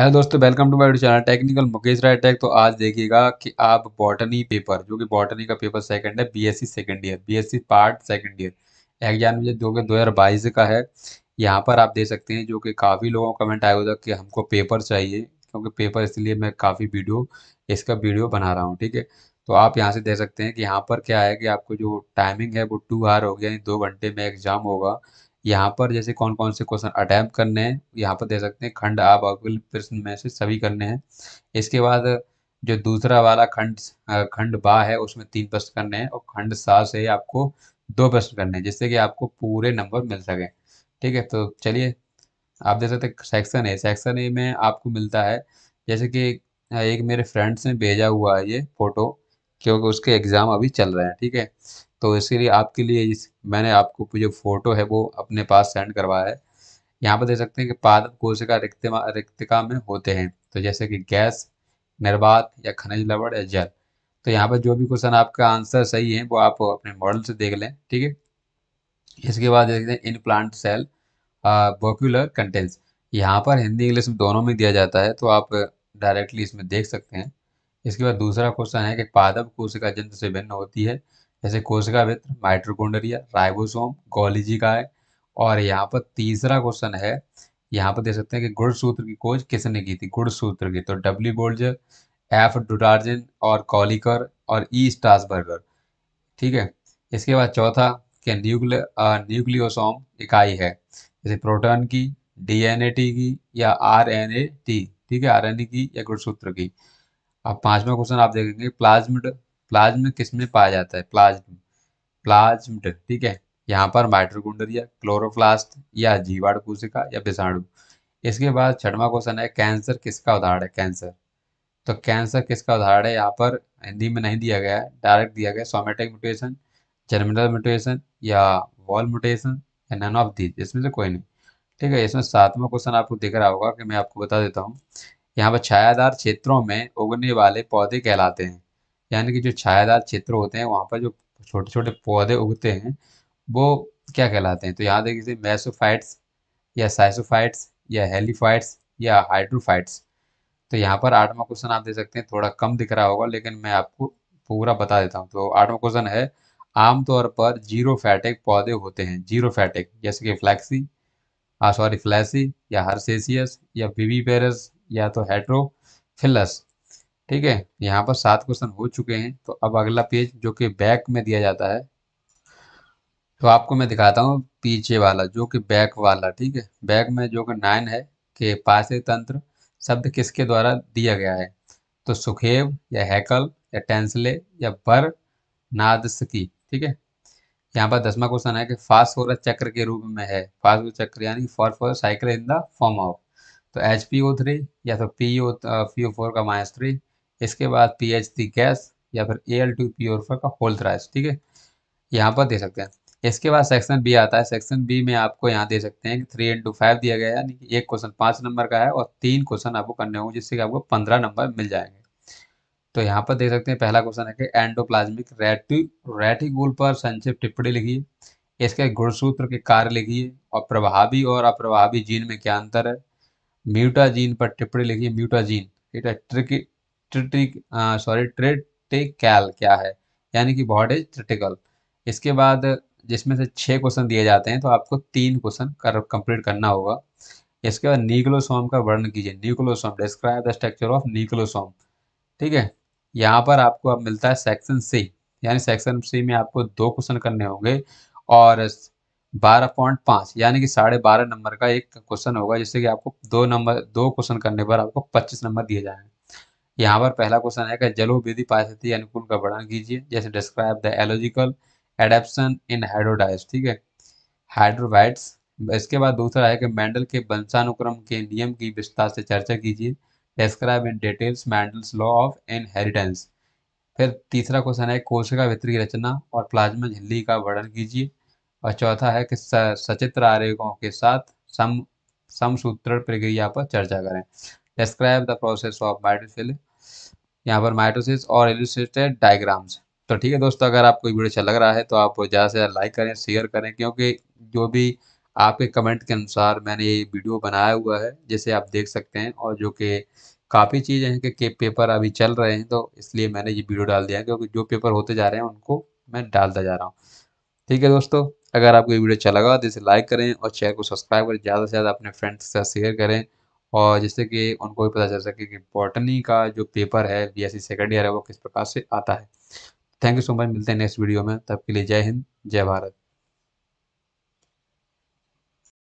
Hello दोस्तों welcome to my channel technical Mukesh Rai tech तो आज देखिएगा कि आप बॉटनी पेपर जो कि बॉटनी का पेपर सेकंड है BSc second year BSc part second year exam जो कि बाईस का है यहाँ पर आप दे सकते हैं जो कि काफ़ी लोगों का कमेंट आया हुआ था कि हमको पेपर चाहिए क्योंकि पेपर इसलिए मैं काफ़ी वीडियो इसका वीडियो बना रहा हूँ ठीक है तो आप यहाँ से दे सकते हैं कि यहाँ पर क्या है कि आपको जो टाइमिंग है वो टू आवर हो गया दो घंटे में एग्जाम होगा यहाँ पर जैसे कौन कौन से क्वेश्चन अटैम्प्ट करने हैं यहाँ पर दे सकते हैं खंड आप अगले प्रश्न में से सभी करने हैं इसके बाद जो दूसरा वाला खंड खंड बा है उसमें तीन प्रश्न करने हैं और खंड सा से आपको दो प्रश्न करने हैं जिससे कि आपको पूरे नंबर मिल सके ठीक है तो चलिए आप देख सकते सेक्शन ए सेक्शन ए में आपको मिलता है जैसे कि एक मेरे फ्रेंड्स ने भेजा हुआ है ये फ़ोटो क्योंकि उसके एग्ज़ाम अभी चल रहे हैं ठीक है तो इसीलिए आपके लिए इस मैंने आपको जो फ़ोटो है वो अपने पास सेंड करवाया है यहाँ पर देख सकते हैं कि पादप कोशिका रिक्तिमा रिक्तिका में होते हैं तो जैसे कि गैस निर्वात या खनिज लवण या जल तो यहाँ पर जो भी क्वेश्चन आपका आंसर सही है वो आप अपने मॉडल से देख लें ठीक है इसके बाद देखते हैं in plant cell vacuolar contents यहाँ पर हिंदी इंग्लिश में दोनों में दिया जाता है तो आप डायरेक्टली इसमें देख सकते हैं इसके बाद दूसरा क्वेश्चन है कि पादप कोशिका जंतु से भिन्न होती है जैसे कोशिका वित्र माइट्रोकोन्ड्रिया राइबोसोम गोलिजी का है और यहाँ पर तीसरा क्वेश्चन है यहाँ पर देख सकते हैं कि गुणसूत्र की खोज किसने की थी गुणसूत्र की तो डब्ल्यू बोल्जर एफ डुडार्जिन और कॉलिकर और ई e. स्टासबर्गर ठीक है इसके बाद चौथा के न्यूक्ल न्यूक्लियोसोम इकाई है जैसे प्रोटॉन की डीएनए टी की या आर एन ए टी ठीक है आर एन ए की या गुणसूत्र की अब पांचवा क्वेश्चन आप देखेंगे प्लाज्मिड प्लाज्म किस में पाया जाता है प्लाज्म प्लाज्म ठीक है यहाँ पर माइट्रोकुंडरिया क्लोरोप्लास्ट या जीवाणु कोशिका या विषाणु इसके बाद छठवा क्वेश्चन है कैंसर किसका उदाहरण है कैंसर तो कैंसर किसका उदाहरण है यहाँ पर हिंदी में नहीं दिया गया है डायरेक्ट दिया गया सोमेटिक म्यूटेशन जर्मिनल म्यूटेशन या वॉल म्यूटेशन या नन ऑफ दीज इसमें से कोई नहीं ठीक है इसमें सातवां क्वेश्चन आपको दिख रहा होगा कि मैं आपको बता देता हूँ यहाँ पर छायादार क्षेत्रों में उगने वाले पौधे कहलाते हैं यानी कि जो छायादार क्षेत्र होते हैं वहाँ पर जो छोटे छोटे पौधे उगते हैं वो क्या कहलाते हैं तो यहाँ देखिए मैसोफाइट्स या साइसोफाइट्स या हेलीफाइट्स या हाइड्रोफाइट्स तो यहाँ पर आठवां क्वेश्चन आप दे सकते हैं थोड़ा कम दिख रहा होगा लेकिन मैं आपको पूरा बता देता हूँ तो आठवां क्वेश्चन है आमतौर पर जीरो फैटिक पौधे होते हैं जीरो फैटिक जैसे कि फ्लैक्सी सॉरी फ्लैसी या हर्सेसियस या विवीपेरस या तो हेट्रोफिलस ठीक है यहाँ पर सात क्वेश्चन हो चुके हैं तो अब अगला पेज जो कि बैक में दिया जाता है तो आपको मैं दिखाता हूँ पीछे वाला जो कि बैक वाला ठीक है बैक में जो कि नाइन है कि पासे तंत्र शब्द किसके द्वारा दिया गया है तो सुखेव या हैकल या टेंसले या बर नाद सकी ठीक है यहाँ पर दसवा क्वेश्चन है कि फास्फोरस चक्र के रूप में है फास्फोरस चक्र यानी phosphor cycle in the form of तो एच पी ओ थ्री या तो P O P O four का माइनस थ्री इसके बाद पी एच डी गैस या फिर ए एल टू प्योरफर का होल थ्राइस ठीक है यहाँ पर दे सकते हैं इसके बाद सेक्शन बी आता है सेक्शन बी में आपको यहाँ दे सकते हैं कि थ्री इंटू फाइव दिया गया है यानी कि एक क्वेश्चन पाँच नंबर का है और तीन क्वेश्चन आपको करने होंगे जिससे कि आपको पंद्रह नंबर मिल जाएंगे तो यहाँ पर देख सकते हैं पहला क्वेश्चन है कि एंडोप्लाज्मिक रेटी रेटिगोल पर संक्षिप्त टिप्पणी लिखिए इसके गुणसूत्र के कार्य लिखिए और प्रभावी और अप्रभावी जीन में क्या अंतर है म्यूटाजीन पर टिप्पणी लिखिए म्यूटाजीन ठीक है ट्रिकी ट्रिटिक सॉरी ट्रिटिकल क्या है यानी कि बॉड इज ट्रिटिकल इसके बाद जिसमें से छः क्वेश्चन दिए जाते हैं तो आपको तीन क्वेश्चन कर कंप्लीट करना होगा इसके बाद न्यूक्लोसोम का वर्णन कीजिए nucleosome describe the structure of nucleosome ठीक है यहाँ पर आपको अब मिलता है सेक्शन सी यानी सेक्शन सी में आपको दो क्वेश्चन करने होंगे और बारह पॉइंट पाँच यानी कि साढ़े बारह नंबर का एक क्वेश्चन होगा जिससे कि आपको दो नंबर दो क्वेश्चन करने पर आपको पच्चीस नंबर दिए जाएंगे यहाँ पर पहला क्वेश्चन आएगा जलो विधि पारिस्थिति अनुकूल का वर्णन कीजिए जैसे describe the ecological adaptation in hydrophytes ठीक है हाइड्रोवाइट्स इसके बाद दूसरा है कि मैंडल के वंशानुक्रम के नियम की विस्तार से चर्चा कीजिए describe in details Mendel's law of inheritance फिर तीसरा क्वेश्चन है कोशिका भित्री रचना और प्लाज्मा झिल्ली का वर्णन कीजिए और चौथा है कि सचित्र आरेखों के साथ सम समसूत्र प्रक्रिया पर चर्चा करें describe the process of mitosis यहाँ पर माइटोसिस और एलुसेटेड डायग्राम्स तो ठीक है दोस्तों अगर आपको वीडियो अच्छा लग रहा है तो आप ज़्यादा से ज़्यादा लाइक करें शेयर करें क्योंकि जो भी आपके कमेंट के अनुसार मैंने ये वीडियो बनाया हुआ है जैसे आप देख सकते हैं और जो कि काफ़ी चीज़ें हैं कि, पेपर अभी चल रहे हैं तो इसलिए मैंने ये वीडियो डाल दिया है क्योंकि जो पेपर होते जा रहे हैं उनको मैं डालता जा रहा हूँ ठीक है दोस्तों अगर आपको ये वीडियो अच्छा लगा तो इसे लाइक करें और चैनल को सब्सक्राइब करें ज़्यादा से ज़्यादा अपने फ्रेंड्स के साथ शेयर करें और जिससे कि उनको भी पता चल सके कि बॉटनी का जो पेपर है बी एस सेकेंड ईयर है वो किस प्रकार से आता है थैंक यू सो मच मिलते हैं नेक्स्ट वीडियो में तब के लिए जय हिंद जय भारत